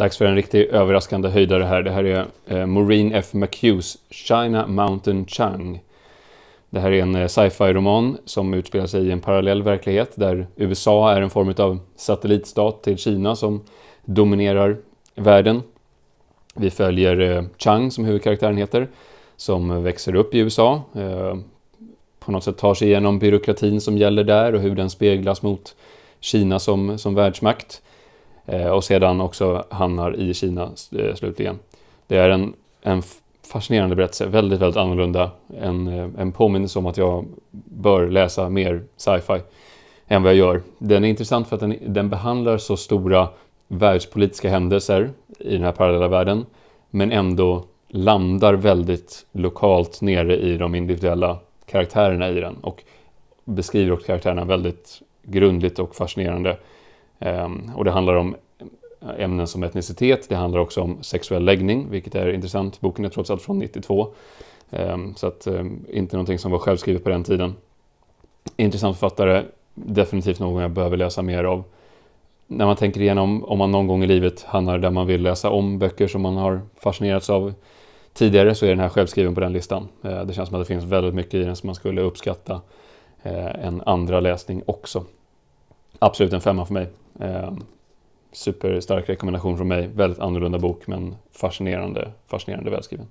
Dags för en riktigt överraskande höjdare här. Det här är eh, Maureen F. McHughes China Mountain Chang. Det här är en eh, sci-fi-roman som utspelar sig i en parallell verklighet där USA är en form av satellitstat till Kina som dominerar världen. Vi följer eh, Chang, som huvudkaraktären heter, som växer upp i USA. På något sätt tar sig igenom byråkratin som gäller där och hur den speglas mot Kina som, som världsmakt. Eh, och sedan också hamnar i Kina eh, slutligen. Det är en, en fascinerande berättelse, väldigt, väldigt annorlunda. En, eh, en påminnelse om att jag bör läsa mer sci-fi än vad jag gör. Den är intressant för att den, den behandlar så stora världspolitiska händelser i den här parallella världen, men ändå landar väldigt lokalt nere i de individuella karaktärerna i den och beskriver också karaktärerna väldigt grundligt och fascinerande. Ehm, och det handlar om ämnen som etnicitet, det handlar också om sexuell läggning, vilket är intressant. Boken är trots allt från 92, ehm, så att ehm, inte någonting som var självskrivet på den tiden. Intressant författare, definitivt någon jag behöver läsa mer av. När man tänker igenom om man någon gång i livet hamnar där man vill läsa om böcker som man har fascinerats av tidigare så är den här självskriven på den listan. Det känns som att det finns väldigt mycket i den som man skulle uppskatta eh, en andra läsning också. Absolut en femma för mig. Ehm, superstark rekommendation från mig. Väldigt annorlunda bok men fascinerande, fascinerande välskriven.